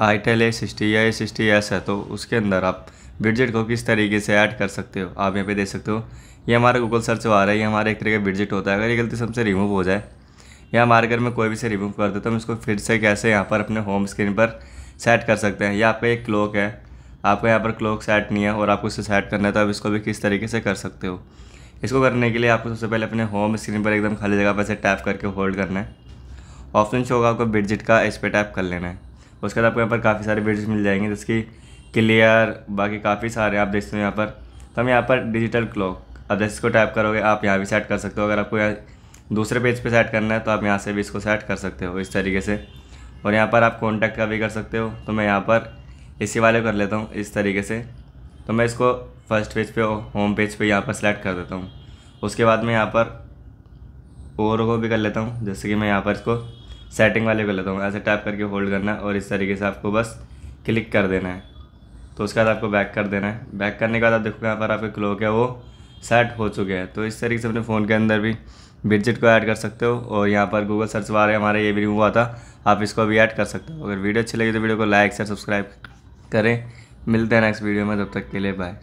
I tell A sixty या A sixty S है तो उसके अंदर आप विडजेट को किस तरीके से ऐड कर सकते हो आप यहाँ पे देख सकते हो ये हमारा गूगल सर्च आ रहा है ये हमारा एक तरीके का विडजेट होता है अगर ये गलती से हमसे रिमूव हो जाए या हमारे घर में कोई भी से रिमूव कर दे तो हम इसको फिर से कैसे यहाँ पर अपने होम स्क्रीन पर सेट कर सकते हैं या आपका एक क्लॉक है आपको यहाँ पर क्लॉक सेट नहीं है और आपको इसे सेट करना है तो आप इसको भी किस तरीके से कर सकते हो इसको करने के लिए आपको सबसे पहले अपने होम स्क्रीन पर एकदम खाली जगह पर से टैप करके होल्ड करना है ऑप्शन शो होगा आपको बिडजिट का इस पर टैप कर लेना है उसके बाद आपको यहाँ पर काफ़ी सारे वीडियोज़ मिल जाएंगे जिसकी क्लियर बाकी काफ़ी सारे आप देख सकते हो यहाँ पर तो हम यहाँ पर डिजिटल क्लॉक अब जैसे इसको टाइप करोगे आप यहाँ भी सेट कर सकते हो अगर आपको यहाँ दूसरे पेज पे सेट करना है तो आप यहाँ से भी इसको सेट कर सकते हो इस तरीके से और यहाँ पर आप कॉन्टैक्ट का भी कर सकते हो तो मैं यहाँ पर इसी वाले कर लेता हूँ इस तरीके से तो मैं इसको फर्स्ट पेज पर होम पेज पर यहाँ पर सेलेक्ट कर देता हूँ उसके बाद मैं यहाँ पर और को भी कर लेता हूँ जैसे कि मैं यहाँ पर इसको सेटिंग वाले पे लेता हूँ ऐसे टैप करके होल्ड करना है और इस तरीके से आपको बस क्लिक कर देना है तो उसके बाद आपको बैक कर देना है बैक करने के बाद आप देखो यहाँ पर आपके क्लॉक है वो सेट हो चुके हैं तो इस तरीके से अपने फ़ोन के अंदर भी विजिट को ऐड कर सकते हो और यहाँ पर गूगल सर्च बार है हमारा ये भी हुआ था आप इसको भी ऐड कर सकते हो अगर वीडियो अच्छी लगी तो वीडियो को लाइक शेयर सब्सक्राइब करें मिलते हैं नेक्स्ट वीडियो में तब तक के लिए बाय